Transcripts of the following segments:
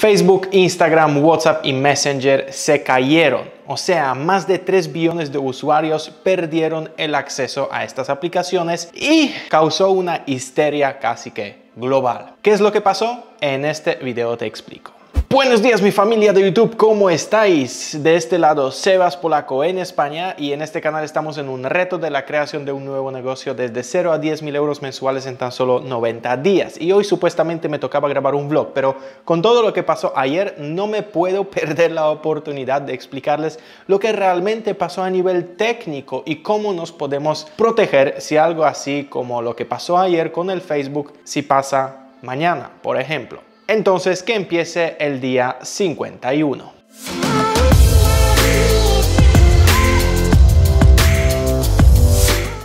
Facebook, Instagram, WhatsApp y Messenger se cayeron. O sea, más de 3 billones de usuarios perdieron el acceso a estas aplicaciones y causó una histeria casi que global. ¿Qué es lo que pasó? En este video te explico. Buenos días mi familia de YouTube, ¿cómo estáis? De este lado, Sebas Polaco en España y en este canal estamos en un reto de la creación de un nuevo negocio desde 0 a 10 mil euros mensuales en tan solo 90 días. Y hoy supuestamente me tocaba grabar un vlog, pero con todo lo que pasó ayer no me puedo perder la oportunidad de explicarles lo que realmente pasó a nivel técnico y cómo nos podemos proteger si algo así como lo que pasó ayer con el Facebook, si pasa mañana, por ejemplo. Entonces que empiece el día 51.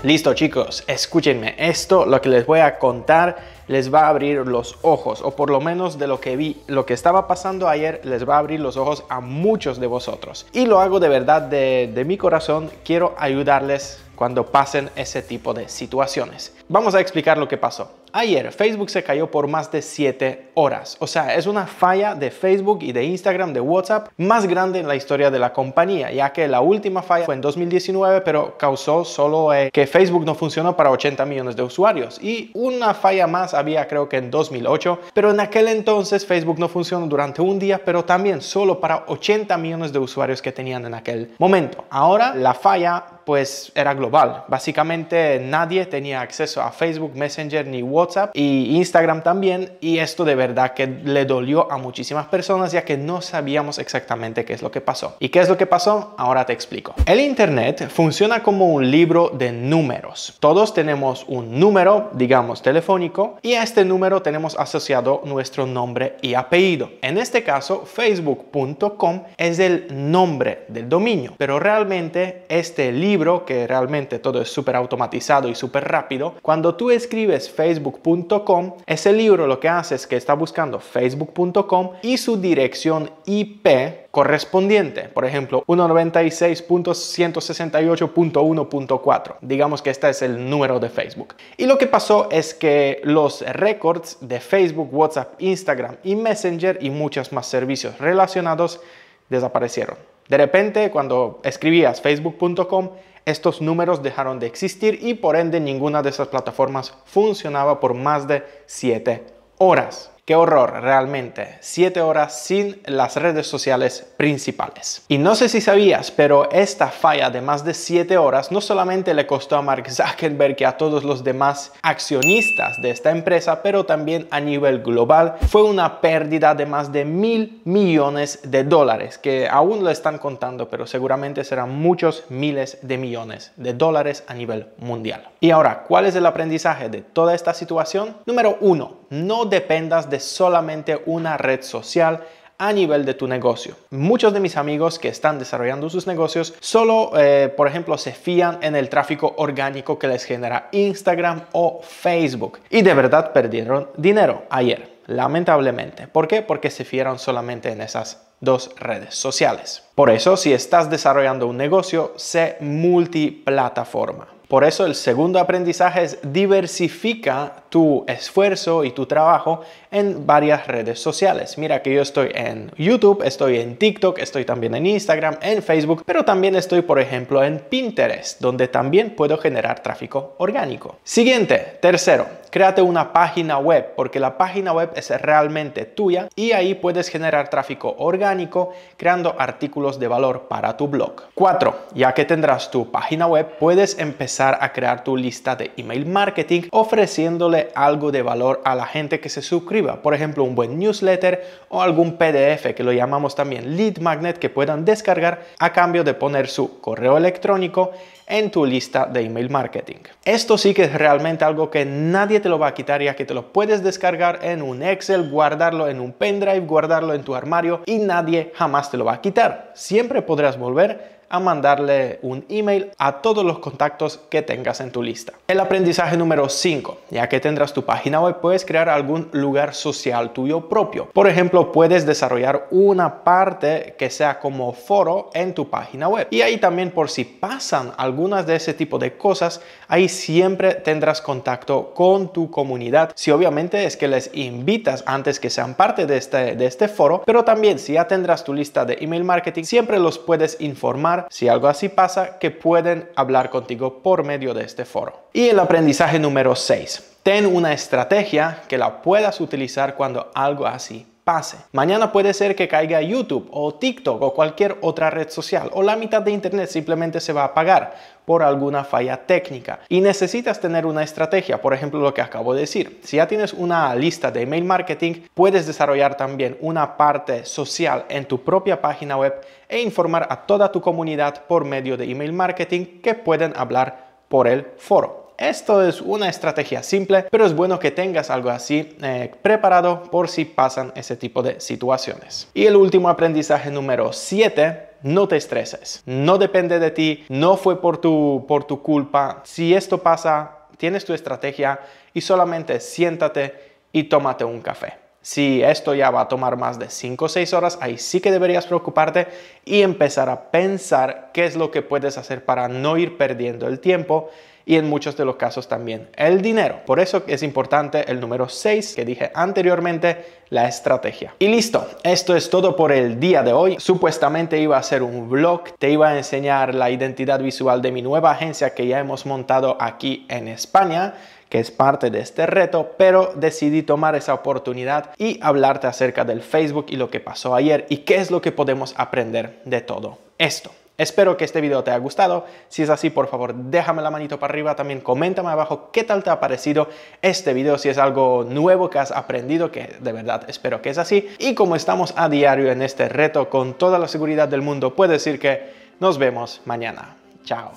Listo chicos, escúchenme, esto lo que les voy a contar les va a abrir los ojos, o por lo menos de lo que vi, lo que estaba pasando ayer les va a abrir los ojos a muchos de vosotros. Y lo hago de verdad de, mi corazón, quiero ayudarles cuando pasen ese tipo de situaciones. Vamos a explicar lo que pasó. Ayer Facebook se cayó por más de 7 horas. O sea, es una falla de Facebook y de Instagram, de WhatsApp, más grande en la historia de la compañía, ya que la última falla fue en 2019, pero causó solo eh, que Facebook no funcionó para 80 millones de usuarios. Y una falla más había creo que en 2008, pero en aquel entonces Facebook no funcionó durante un día, pero también solo para 80 millones de usuarios que tenían en aquel momento. Ahora la falla pues era global. Básicamente nadie tenía acceso a Facebook, Messenger ni WhatsApp y Instagram también y esto de verdad que le dolió a muchísimas personas ya que no sabíamos exactamente qué es lo que pasó. ¿Y qué es lo que pasó? Ahora te explico. El Internet funciona como un libro de números. Todos tenemos un número, digamos, telefónico y a este número tenemos asociado nuestro nombre y apellido. En este caso, facebook.com es el nombre del dominio, pero realmente este libro que realmente todo es súper automatizado y súper rápido, cuando tú escribes facebook.com, ese libro lo que hace es que está buscando facebook.com y su dirección IP correspondiente, por ejemplo 196.168.1.4. Digamos que este es el número de Facebook. Y lo que pasó es que los records de Facebook, WhatsApp, Instagram y Messenger y muchos más servicios relacionados desaparecieron. De repente, cuando escribías facebook.com, estos números dejaron de existir y por ende ninguna de esas plataformas funcionaba por más de 7 horas. Qué horror, realmente. siete horas sin las redes sociales principales. Y no sé si sabías, pero esta falla de más de siete horas no solamente le costó a Mark Zuckerberg y a todos los demás accionistas de esta empresa, pero también a nivel global fue una pérdida de más de mil millones de dólares, que aún lo están contando, pero seguramente serán muchos miles de millones de dólares a nivel mundial. Y ahora, ¿cuál es el aprendizaje de toda esta situación? Número uno, no dependas de solamente una red social a nivel de tu negocio. Muchos de mis amigos que están desarrollando sus negocios solo, eh, por ejemplo, se fían en el tráfico orgánico que les genera Instagram o Facebook y de verdad perdieron dinero ayer, lamentablemente. ¿Por qué? Porque se fiaron solamente en esas dos redes sociales. Por eso, si estás desarrollando un negocio, sé multiplataforma. Por eso el segundo aprendizaje es diversifica tu esfuerzo y tu trabajo en varias redes sociales. Mira que yo estoy en YouTube, estoy en TikTok, estoy también en Instagram, en Facebook, pero también estoy por ejemplo en Pinterest, donde también puedo generar tráfico orgánico. Siguiente, tercero, créate una página web, porque la página web es realmente tuya y ahí puedes generar tráfico orgánico creando artículos de valor para tu blog. Cuatro, ya que tendrás tu página web, puedes empezar a crear tu lista de email marketing ofreciéndole algo de valor a la gente que se suscriba. Por ejemplo, un buen newsletter o algún PDF que lo llamamos también lead magnet que puedan descargar a cambio de poner su correo electrónico en tu lista de email marketing. Esto sí que es realmente algo que nadie te lo va a quitar ya que te lo puedes descargar en un Excel, guardarlo en un pendrive, guardarlo en tu armario y nadie jamás te lo va a quitar. Siempre podrás volver a mandarle un email a todos los contactos que tengas en tu lista. El aprendizaje número 5, ya que tendrás tu página web, puedes crear algún lugar social tuyo propio. Por ejemplo, puedes desarrollar una parte que sea como foro en tu página web. Y ahí también por si pasan algunas de ese tipo de cosas, ahí siempre tendrás contacto con tu comunidad. Si obviamente es que les invitas antes que sean parte de este, de este foro, pero también si ya tendrás tu lista de email marketing, siempre los puedes informar si algo así pasa que pueden hablar contigo por medio de este foro. Y el aprendizaje número 6. Ten una estrategia que la puedas utilizar cuando algo así pase. Mañana puede ser que caiga YouTube o TikTok o cualquier otra red social o la mitad de Internet simplemente se va a apagar por alguna falla técnica y necesitas tener una estrategia, por ejemplo lo que acabo de decir. Si ya tienes una lista de email marketing, puedes desarrollar también una parte social en tu propia página web e informar a toda tu comunidad por medio de email marketing que pueden hablar por el foro. Esto es una estrategia simple, pero es bueno que tengas algo así eh, preparado por si pasan ese tipo de situaciones. Y el último aprendizaje número 7 no te estreses, no depende de ti, no fue por tu, por tu culpa. Si esto pasa, tienes tu estrategia y solamente siéntate y tómate un café. Si esto ya va a tomar más de 5 o 6 horas, ahí sí que deberías preocuparte y empezar a pensar qué es lo que puedes hacer para no ir perdiendo el tiempo y en muchos de los casos también el dinero. Por eso es importante el número 6 que dije anteriormente, la estrategia. Y listo, esto es todo por el día de hoy. Supuestamente iba a ser un blog te iba a enseñar la identidad visual de mi nueva agencia que ya hemos montado aquí en España que es parte de este reto, pero decidí tomar esa oportunidad y hablarte acerca del Facebook y lo que pasó ayer y qué es lo que podemos aprender de todo esto. Espero que este video te haya gustado. Si es así, por favor, déjame la manito para arriba. También coméntame abajo qué tal te ha parecido este video, si es algo nuevo que has aprendido, que de verdad espero que es así. Y como estamos a diario en este reto, con toda la seguridad del mundo, puedo decir que nos vemos mañana. Chao.